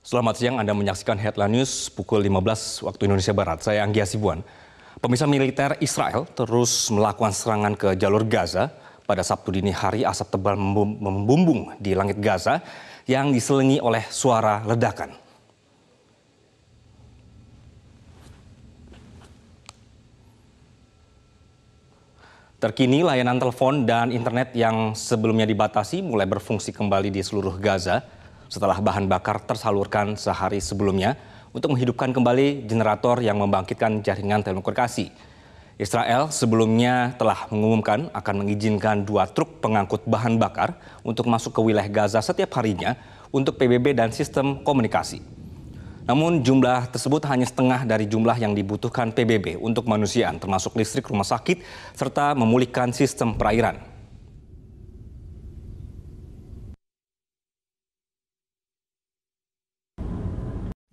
Selamat siang, Anda menyaksikan Headline News pukul 15 waktu Indonesia Barat. Saya Anggia Sibuan. Pemirsa militer Israel terus melakukan serangan ke jalur Gaza. Pada Sabtu dini hari asap tebal membumbung di langit Gaza yang diselingi oleh suara ledakan. Terkini layanan telepon dan internet yang sebelumnya dibatasi mulai berfungsi kembali di seluruh Gaza setelah bahan bakar tersalurkan sehari sebelumnya untuk menghidupkan kembali generator yang membangkitkan jaringan telekomunikasi. Israel sebelumnya telah mengumumkan akan mengizinkan dua truk pengangkut bahan bakar untuk masuk ke wilayah Gaza setiap harinya untuk PBB dan sistem komunikasi. Namun jumlah tersebut hanya setengah dari jumlah yang dibutuhkan PBB untuk manusiaan termasuk listrik rumah sakit serta memulihkan sistem perairan.